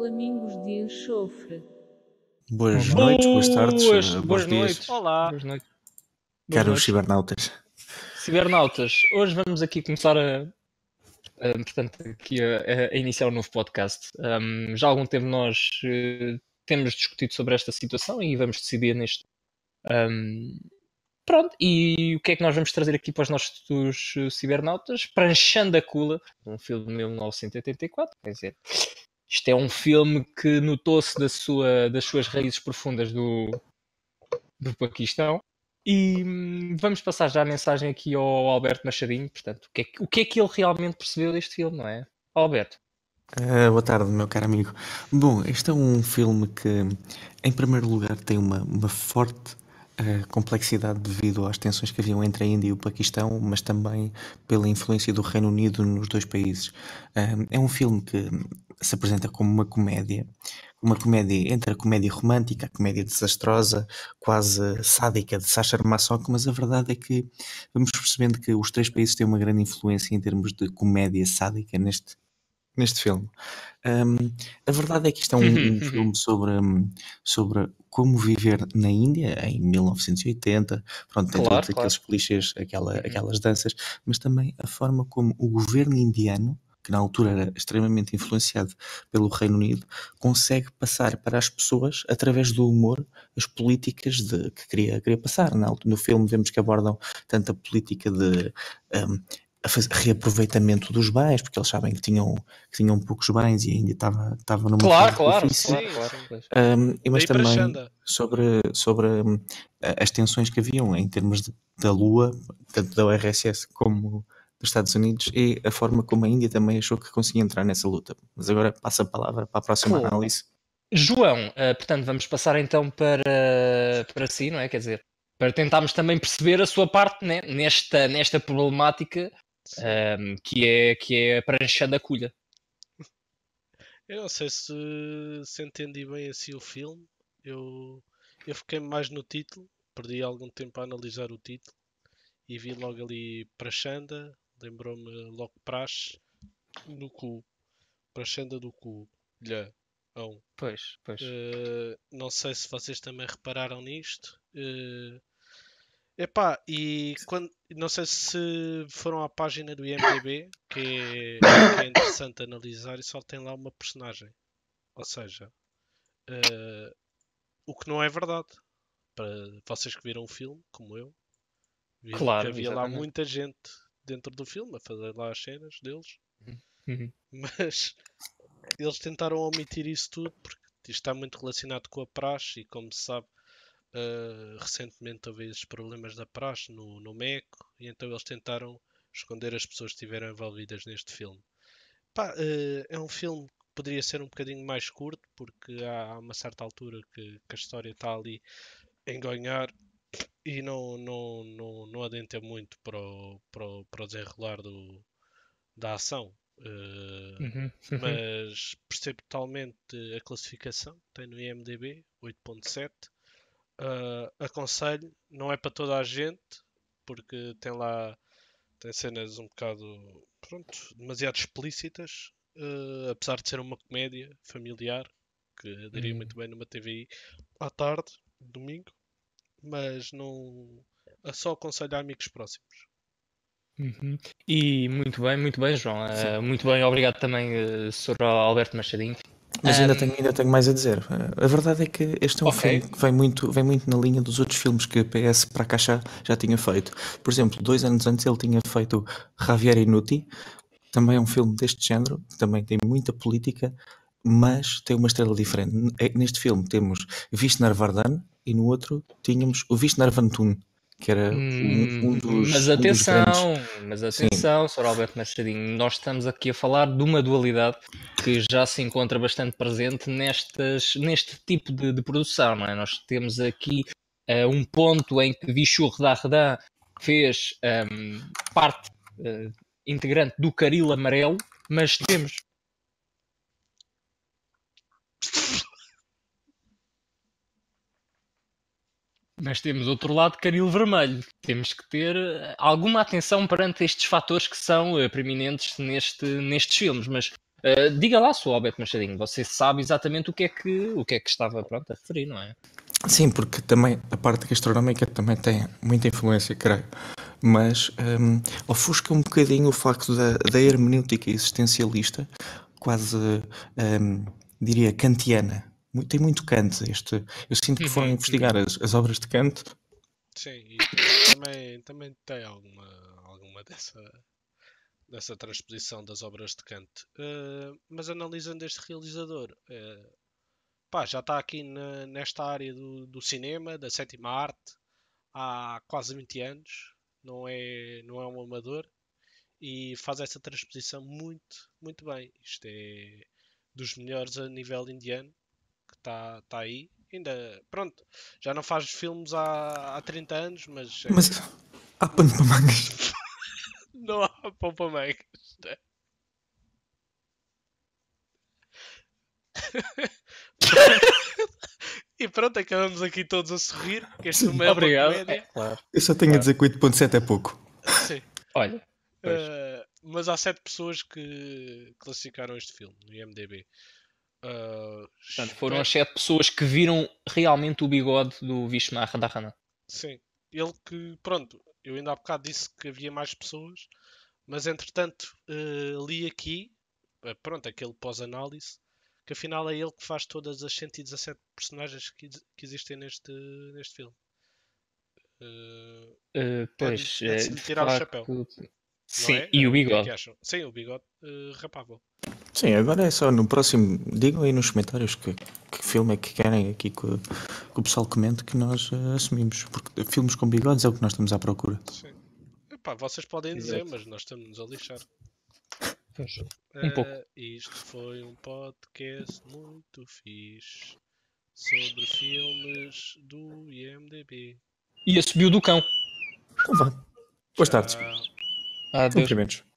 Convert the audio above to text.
flamingos de enxofre. Boas noites, boas tardes, boas, boas, eh, boas noites. Dias. Olá. Boas noites. Caros cibernautas. Cibernautas, hoje vamos aqui começar a, a portanto, aqui a, a, iniciar um novo podcast. Um, já há algum tempo nós uh, temos discutido sobre esta situação e vamos decidir neste. Um, pronto, e o que é que nós vamos trazer aqui para os nossos cibernautas? Pranchando a Cula, um filme de 1984, quer dizer, isto é um filme que notou-se da sua, das suas raízes profundas do, do Paquistão. E hum, vamos passar já a mensagem aqui ao Alberto Machadinho. Portanto, o que é que, que, é que ele realmente percebeu deste filme, não é? Alberto. Uh, boa tarde, meu caro amigo. Bom, este é um filme que, em primeiro lugar, tem uma, uma forte a complexidade devido às tensões que haviam entre a Índia e o Paquistão, mas também pela influência do Reino Unido nos dois países. É um filme que se apresenta como uma comédia, uma comédia entre a comédia romântica, a comédia desastrosa, quase sádica de Sacha Masoch, mas a verdade é que vamos percebendo que os três países têm uma grande influência em termos de comédia sádica neste neste filme. Um, a verdade é que isto é um, uhum, um uhum. filme sobre, hum, sobre como viver na Índia em 1980. Pronto, tem claro, todos claro. clichês, aquela, uhum. aquelas danças, mas também a forma como o governo indiano que na altura era extremamente influenciado pelo Reino Unido, consegue passar para as pessoas, através do humor, as políticas de, que queria, queria passar. No filme vemos que abordam tanto a política de um, reaproveitamento dos bens, porque eles sabem que tinham, que tinham poucos bens e ainda estava, estava numa claro, claro, difícil. Sim, claro, claro. Um, mas também sobre, sobre hum, as tensões que haviam em termos de, da Lua, tanto da URSS como dos Estados Unidos, e a forma como a Índia também achou que conseguia entrar nessa luta. Mas agora passa a palavra para a próxima Pô. análise. João, uh, portanto, vamos passar então para, para si, não é? Quer dizer, para tentarmos também perceber a sua parte né? nesta, nesta problemática um, que, é, que é a prancha da Eu não sei se, se entendi bem assim o filme. Eu, eu fiquei mais no título, perdi algum tempo a analisar o título e vi logo ali Praxanda, lembrou-me logo Praxe no cu. Praxanda do cu. Lha. Oh. Pois, pois. Uh, não sei se vocês também repararam nisto. Uh, Epá, e quando, não sei se foram à página do IMDB, que é, que é interessante analisar, e só tem lá uma personagem. Ou seja, uh, o que não é verdade. Para vocês que viram o filme, como eu, claro, que havia exatamente. lá muita gente dentro do filme a fazer lá as cenas deles. Uhum. uhum. Mas eles tentaram omitir isso tudo porque isto está muito relacionado com a praxe e como se sabe Uh, recentemente houve esses problemas da praxe no, no MECO e então eles tentaram esconder as pessoas que estiveram envolvidas neste filme. Pá, uh, é um filme que poderia ser um bocadinho mais curto porque há, há uma certa altura que, que a história está ali em ganhar e não, não, não, não muito para o, para o, para o desenrolar do, da ação. Uh, uhum. Mas percebo totalmente a classificação, tem no IMDB 8.7 uh, aconselho, não é para toda a gente, porque tem lá tem cenas um bocado pronto, demasiado explícitas, uh, apesar de ser uma comédia familiar, que daria muito uhum. bem numa TVI à tarde, domingo, mas não é só aconselho a amigos próximos. Uhum. E muito bem, muito bem, João. Uh, muito bem, obrigado também, uh, Sr. Alberto Machadinho. Mas um, ainda, ah, tenho, ainda tenho mais a dizer. Ah, a verdade é que este é um okay. filme que vem muito, vem muito na linha dos outros filmes que a PS para a Caixa já tinha feito. Por exemplo, dois anos antes ele tinha feito Javier Inuti, também é um filme deste género, também tem muita política, mas tem uma estrela diferente. É neste filme temos Vishnar Vardhan e no outro tínhamos o Vishnar Vantun que era hum, um, dos. Mas atenção, um dos mas atenção, Sr. Alberto Machadinho, nós estamos aqui a falar de uma dualidade que já se encontra bastante presente nestas, neste tipo de, de produção, não é? Nós temos aqui uh, um ponto em que Vichur Dardan fez um, ehm, parte uh, integrante do Caril Amarelo, mas temos Mas temos outro lado, caril vermelho. Temos que ter eh, alguma atenção perante estes fatores que são uh, preeminentes neste, nestes filmes. Mas uh, diga lá, Sr. Alberto Machadinho, você sabe exatamente o que é que, o que, é que estava pronto, a referir, não é? Sim, porque também a parte gastronómica também tem muita influência, creio. Mas um, ehm, ofusca um bocadinho o facto da, da hermenêutica existencialista, quase, um, ehm, diria, kantiana muito, tem muito Kant. Este, eu sinto que foram uhum. investigar as, as obras de Kant. Sim, e também, também tem alguma, alguma dessa, dessa transposição das obras de Kant. Uh, eh, mas analisando este realizador, uh, pá, já está aqui na, nesta área do, do cinema, da sétima arte, há quase 20 anos, não é, não é um amador e faz essa transposição muito, muito bem. Isto é dos melhores a nível indiano está tá aí. Ainda, pronto, já não faz filmes há, há 30 anos, mas. Eh, mas há pano para mangas. não há pano para mangas. É? e pronto, acabamos aqui todos a sorrir. Este Sim, é obrigado. É, claro. Eu só tenho claro. a ah. dizer que 8.7 é pouco. Sim. Olha. Uh, mas há 7 pessoas que classificaram este filme no IMDB. Uh, Portanto, foram as sete pessoas que viram realmente o bigode do Vishma Radharana. Sim, ele que, pronto, eu ainda há bocado disse que havia mais pessoas, mas entretanto uh, li aqui, eh, pronto, aquele pós-análise, que afinal é ele que faz todas as 117 personagens que, que existem neste, neste filme. Uh, pois, é, é de tirar o chapéu. Que... Sim, é? e o é bigode. Sim, o bigode rapável. Sim, agora é só no próximo. Digam aí nos comentários que, que filme é que querem aqui que, que o pessoal comente que nós uh, assumimos. Porque filmes com bigodes é o que nós estamos à procura. Sim. Epá, vocês podem dizer, mas nós estamos a lixar. Um uh, pouco. Isto foi um podcast muito fixe sobre filmes do IMDB. E assumiu do cão. Então vá. Boas tardes. Adeus. Cumprimentos.